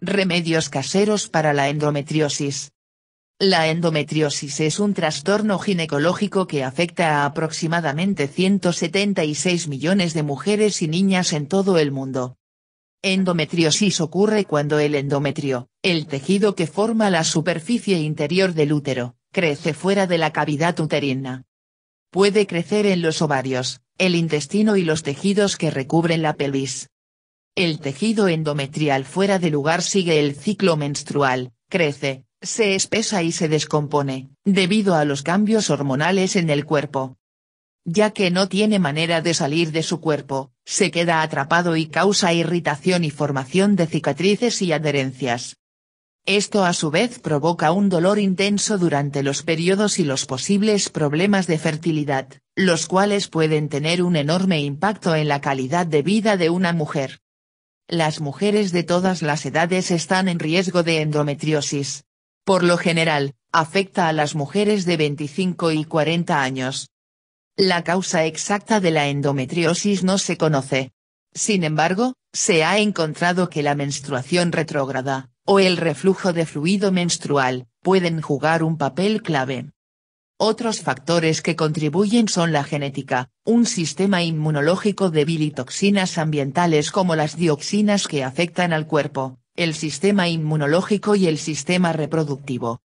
Remedios caseros para la endometriosis. La endometriosis es un trastorno ginecológico que afecta a aproximadamente 176 millones de mujeres y niñas en todo el mundo. Endometriosis ocurre cuando el endometrio, el tejido que forma la superficie interior del útero, crece fuera de la cavidad uterina. Puede crecer en los ovarios, el intestino y los tejidos que recubren la pelvis. El tejido endometrial fuera de lugar sigue el ciclo menstrual, crece, se espesa y se descompone, debido a los cambios hormonales en el cuerpo. Ya que no tiene manera de salir de su cuerpo, se queda atrapado y causa irritación y formación de cicatrices y adherencias. Esto a su vez provoca un dolor intenso durante los periodos y los posibles problemas de fertilidad, los cuales pueden tener un enorme impacto en la calidad de vida de una mujer las mujeres de todas las edades están en riesgo de endometriosis. Por lo general, afecta a las mujeres de 25 y 40 años. La causa exacta de la endometriosis no se conoce. Sin embargo, se ha encontrado que la menstruación retrógrada, o el reflujo de fluido menstrual, pueden jugar un papel clave. Otros factores que contribuyen son la genética, un sistema inmunológico débil y toxinas ambientales como las dioxinas que afectan al cuerpo, el sistema inmunológico y el sistema reproductivo.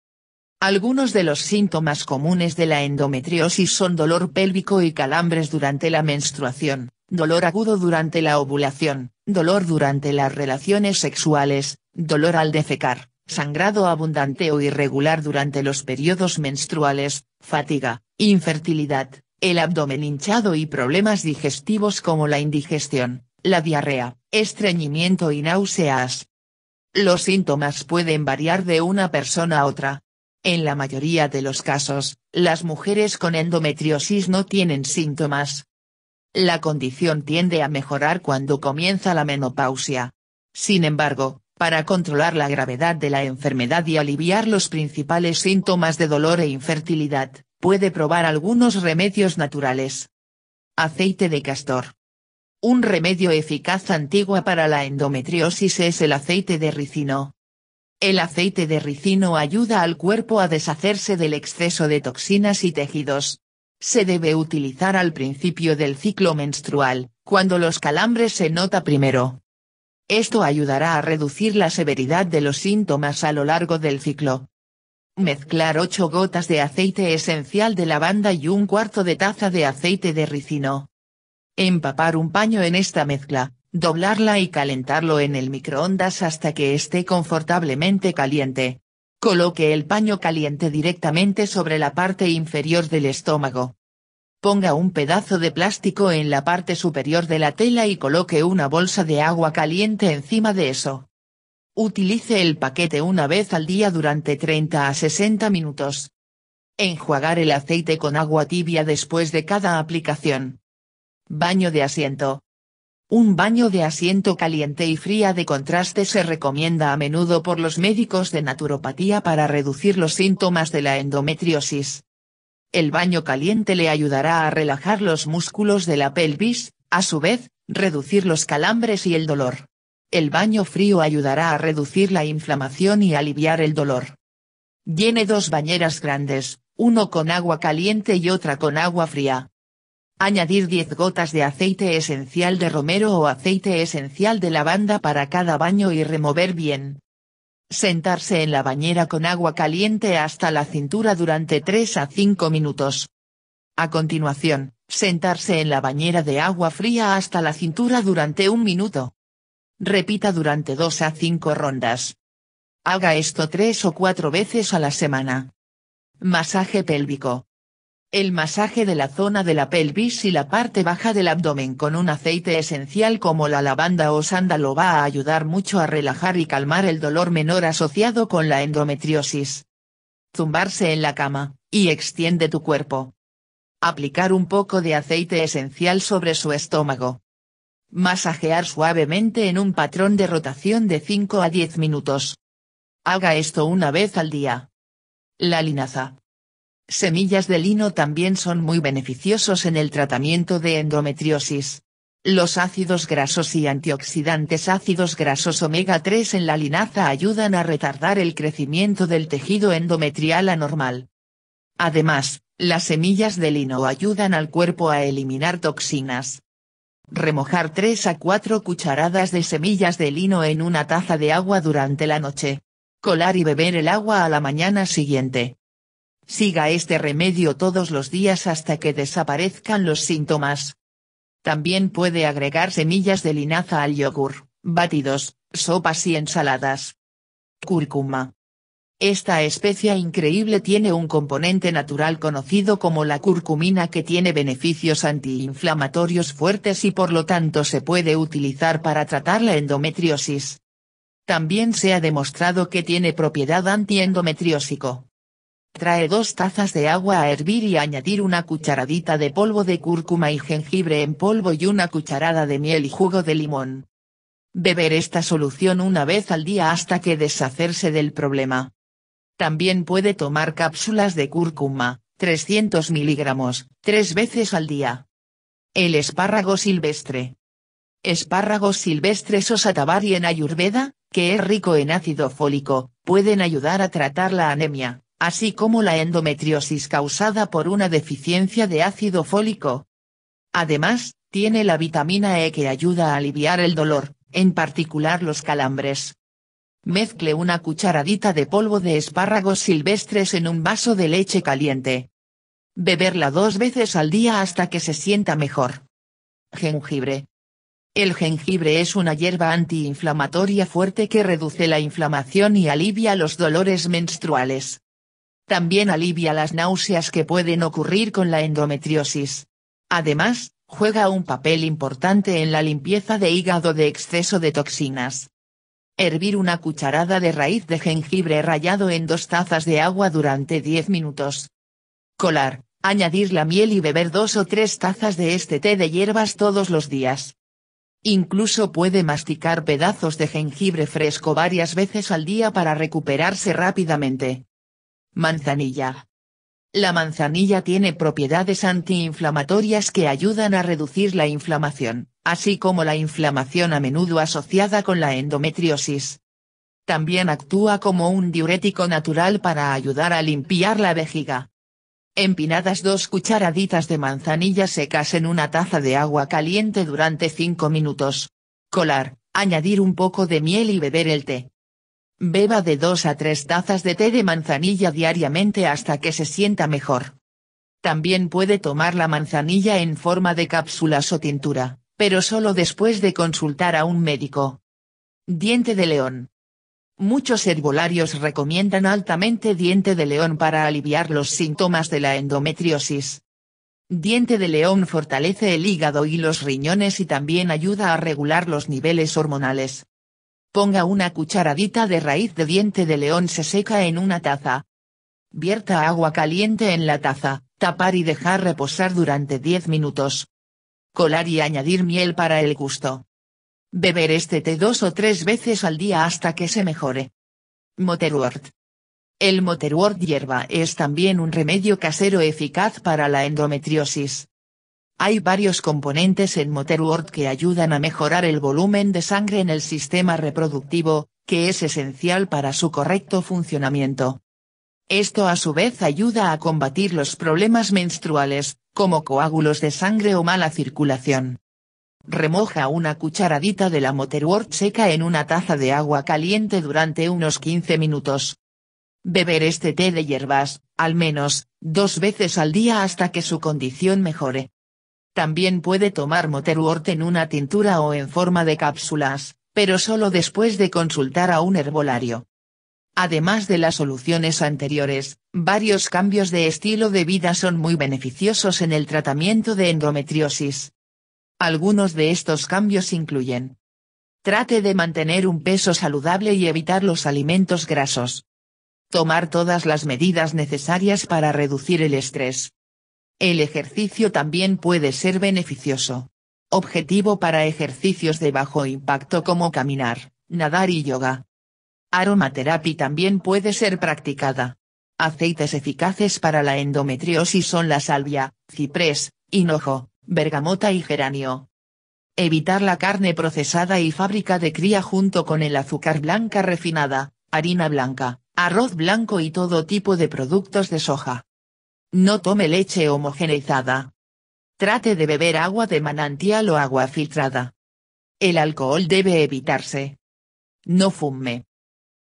Algunos de los síntomas comunes de la endometriosis son dolor pélvico y calambres durante la menstruación, dolor agudo durante la ovulación, dolor durante las relaciones sexuales, dolor al defecar, sangrado abundante o irregular durante los periodos menstruales, fatiga, infertilidad, el abdomen hinchado y problemas digestivos como la indigestión, la diarrea, estreñimiento y náuseas. Los síntomas pueden variar de una persona a otra. En la mayoría de los casos, las mujeres con endometriosis no tienen síntomas. La condición tiende a mejorar cuando comienza la menopausia. Sin embargo, para controlar la gravedad de la enfermedad y aliviar los principales síntomas de dolor e infertilidad, puede probar algunos remedios naturales. Aceite de castor. Un remedio eficaz antigua para la endometriosis es el aceite de ricino. El aceite de ricino ayuda al cuerpo a deshacerse del exceso de toxinas y tejidos. Se debe utilizar al principio del ciclo menstrual, cuando los calambres se nota primero. Esto ayudará a reducir la severidad de los síntomas a lo largo del ciclo. Mezclar 8 gotas de aceite esencial de lavanda y un cuarto de taza de aceite de ricino. Empapar un paño en esta mezcla, doblarla y calentarlo en el microondas hasta que esté confortablemente caliente. Coloque el paño caliente directamente sobre la parte inferior del estómago. Ponga un pedazo de plástico en la parte superior de la tela y coloque una bolsa de agua caliente encima de eso. Utilice el paquete una vez al día durante 30 a 60 minutos. Enjuagar el aceite con agua tibia después de cada aplicación. Baño de asiento. Un baño de asiento caliente y fría de contraste se recomienda a menudo por los médicos de naturopatía para reducir los síntomas de la endometriosis. El baño caliente le ayudará a relajar los músculos de la pelvis, a su vez, reducir los calambres y el dolor. El baño frío ayudará a reducir la inflamación y aliviar el dolor. Llene dos bañeras grandes, uno con agua caliente y otra con agua fría. Añadir 10 gotas de aceite esencial de romero o aceite esencial de lavanda para cada baño y remover bien sentarse en la bañera con agua caliente hasta la cintura durante 3 a 5 minutos. A continuación, sentarse en la bañera de agua fría hasta la cintura durante un minuto. Repita durante 2 a 5 rondas. Haga esto tres o cuatro veces a la semana. Masaje pélvico. El masaje de la zona de la pelvis y la parte baja del abdomen con un aceite esencial como la lavanda o sándalo va a ayudar mucho a relajar y calmar el dolor menor asociado con la endometriosis. Zumbarse en la cama, y extiende tu cuerpo. Aplicar un poco de aceite esencial sobre su estómago. Masajear suavemente en un patrón de rotación de 5 a 10 minutos. Haga esto una vez al día. La linaza, Semillas de lino también son muy beneficiosos en el tratamiento de endometriosis. Los ácidos grasos y antioxidantes ácidos grasos omega 3 en la linaza ayudan a retardar el crecimiento del tejido endometrial anormal. Además, las semillas de lino ayudan al cuerpo a eliminar toxinas. Remojar 3 a 4 cucharadas de semillas de lino en una taza de agua durante la noche. Colar y beber el agua a la mañana siguiente. Siga este remedio todos los días hasta que desaparezcan los síntomas. También puede agregar semillas de linaza al yogur, batidos, sopas y ensaladas. Cúrcuma. Esta especia increíble tiene un componente natural conocido como la curcumina que tiene beneficios antiinflamatorios fuertes y por lo tanto se puede utilizar para tratar la endometriosis. También se ha demostrado que tiene propiedad antiendometriósico. Trae dos tazas de agua a hervir y añadir una cucharadita de polvo de cúrcuma y jengibre en polvo y una cucharada de miel y jugo de limón. Beber esta solución una vez al día hasta que deshacerse del problema. También puede tomar cápsulas de cúrcuma, 300 miligramos, tres veces al día. El espárrago silvestre. Espárragos silvestres o satavari en Ayurveda, que es rico en ácido fólico, pueden ayudar a tratar la anemia, así como la endometriosis causada por una deficiencia de ácido fólico. Además, tiene la vitamina E que ayuda a aliviar el dolor, en particular los calambres. Mezcle una cucharadita de polvo de espárragos silvestres en un vaso de leche caliente. Beberla dos veces al día hasta que se sienta mejor. Jengibre. El jengibre es una hierba antiinflamatoria fuerte que reduce la inflamación y alivia los dolores menstruales. También alivia las náuseas que pueden ocurrir con la endometriosis. Además, juega un papel importante en la limpieza de hígado de exceso de toxinas. Hervir una cucharada de raíz de jengibre rallado en dos tazas de agua durante 10 minutos. Colar, añadir la miel y beber dos o tres tazas de este té de hierbas todos los días. Incluso puede masticar pedazos de jengibre fresco varias veces al día para recuperarse rápidamente. Manzanilla. La manzanilla tiene propiedades antiinflamatorias que ayudan a reducir la inflamación, así como la inflamación a menudo asociada con la endometriosis. También actúa como un diurético natural para ayudar a limpiar la vejiga. Empinadas dos cucharaditas de manzanilla secas en una taza de agua caliente durante 5 minutos. Colar, añadir un poco de miel y beber el té. Beba de 2 a 3 tazas de té de manzanilla diariamente hasta que se sienta mejor. También puede tomar la manzanilla en forma de cápsulas o tintura, pero solo después de consultar a un médico. Diente de león. Muchos herbolarios recomiendan altamente diente de león para aliviar los síntomas de la endometriosis. Diente de león fortalece el hígado y los riñones y también ayuda a regular los niveles hormonales. Ponga una cucharadita de raíz de diente de león se seca en una taza. Vierta agua caliente en la taza, tapar y dejar reposar durante 10 minutos. Colar y añadir miel para el gusto. Beber este té dos o tres veces al día hasta que se mejore. Motherwort. El Motherwort hierba es también un remedio casero eficaz para la endometriosis. Hay varios componentes en Motherwort que ayudan a mejorar el volumen de sangre en el sistema reproductivo, que es esencial para su correcto funcionamiento. Esto a su vez ayuda a combatir los problemas menstruales, como coágulos de sangre o mala circulación. Remoja una cucharadita de la Motherwort seca en una taza de agua caliente durante unos 15 minutos. Beber este té de hierbas, al menos, dos veces al día hasta que su condición mejore. También puede tomar motorwort en una tintura o en forma de cápsulas, pero solo después de consultar a un herbolario. Además de las soluciones anteriores, varios cambios de estilo de vida son muy beneficiosos en el tratamiento de endometriosis. Algunos de estos cambios incluyen. Trate de mantener un peso saludable y evitar los alimentos grasos. Tomar todas las medidas necesarias para reducir el estrés, el ejercicio también puede ser beneficioso. Objetivo para ejercicios de bajo impacto como caminar, nadar y yoga. Aromaterapia también puede ser practicada. Aceites eficaces para la endometriosis son la salvia, ciprés, hinojo, bergamota y geranio. Evitar la carne procesada y fábrica de cría junto con el azúcar blanca refinada, harina blanca, arroz blanco y todo tipo de productos de soja. No tome leche homogeneizada. Trate de beber agua de manantial o agua filtrada. El alcohol debe evitarse. No fume.